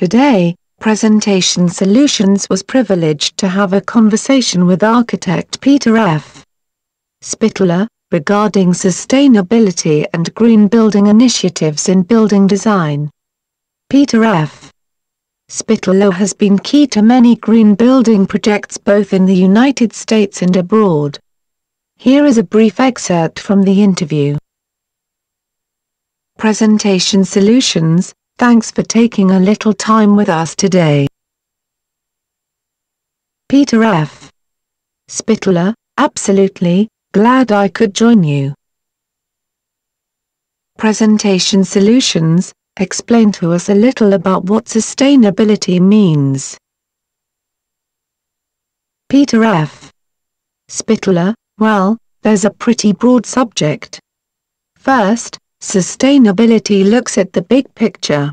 Today, Presentation Solutions was privileged to have a conversation with architect Peter F. Spittler, regarding sustainability and green building initiatives in building design. Peter F. Spittler has been key to many green building projects both in the United States and abroad. Here is a brief excerpt from the interview. Presentation Solutions, Thanks for taking a little time with us today. Peter F. Spittler, absolutely, glad I could join you. Presentation Solutions, explain to us a little about what sustainability means. Peter F. Spittler, well, there's a pretty broad subject. First, sustainability looks at the big picture.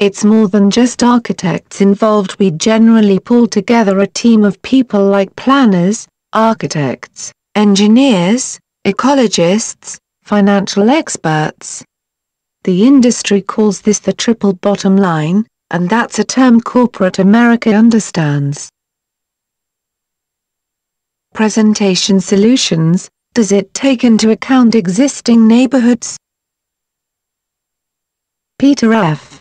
It's more than just architects involved we generally pull together a team of people like planners, architects, engineers, ecologists, financial experts. The industry calls this the triple bottom line, and that's a term corporate America understands. Presentation solutions, does it take into account existing neighborhoods? Peter F.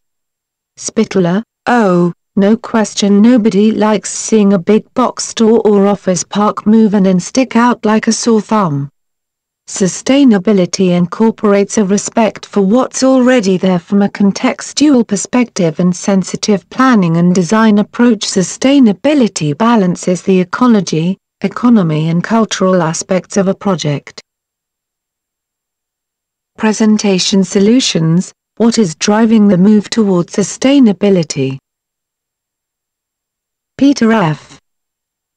Spittler. oh, no question nobody likes seeing a big box store or office park move and stick out like a sore thumb. Sustainability incorporates a respect for what's already there from a contextual perspective and sensitive planning and design approach. Sustainability balances the ecology, economy and cultural aspects of a project. Presentation Solutions what is driving the move towards sustainability? Peter F.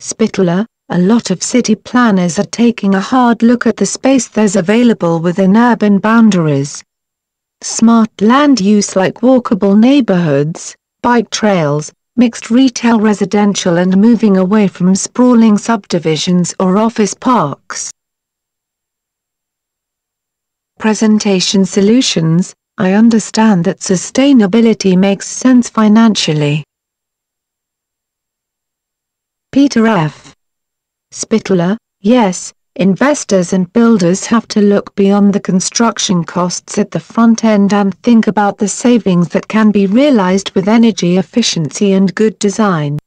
Spittler: a lot of city planners are taking a hard look at the space there's available within urban boundaries. Smart land use like walkable neighborhoods, bike trails, mixed retail residential and moving away from sprawling subdivisions or office parks. Presentation Solutions I understand that sustainability makes sense financially. Peter F. Spittler, yes, investors and builders have to look beyond the construction costs at the front end and think about the savings that can be realized with energy efficiency and good design.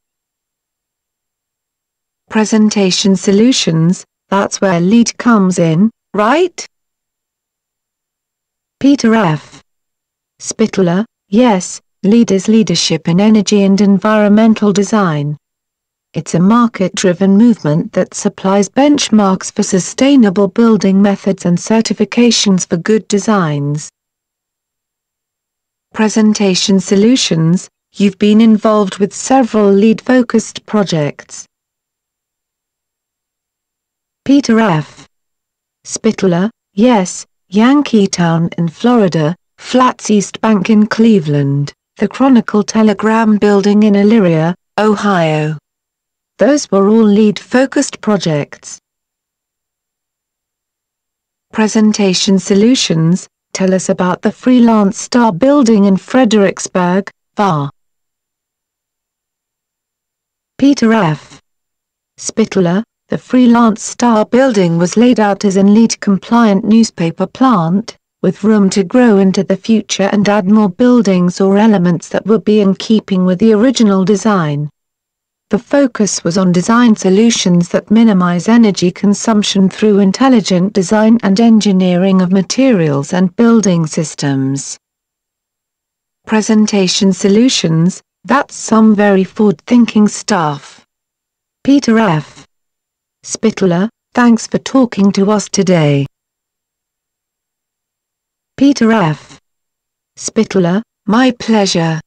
Presentation solutions, that's where lead comes in, right? Peter F. Spittler, yes, leaders leadership in energy and environmental design. It's a market-driven movement that supplies benchmarks for sustainable building methods and certifications for good designs. Presentation Solutions, you've been involved with several lead-focused projects. Peter F. Spittler, yes, Yankee Town in Florida, Flats East Bank in Cleveland, the Chronicle Telegram Building in Elyria, Ohio. Those were all lead-focused projects. Presentation Solutions, tell us about the Freelance Star Building in Fredericksburg, VAR. Peter F. Spittler, the Freelance Star Building was laid out as an lead compliant newspaper plant, with room to grow into the future and add more buildings or elements that would be in keeping with the original design. The focus was on design solutions that minimize energy consumption through intelligent design and engineering of materials and building systems. Presentation Solutions, that's some very forward-thinking stuff. Peter F. Spittler, thanks for talking to us today. Peter F. Spittler, My Pleasure.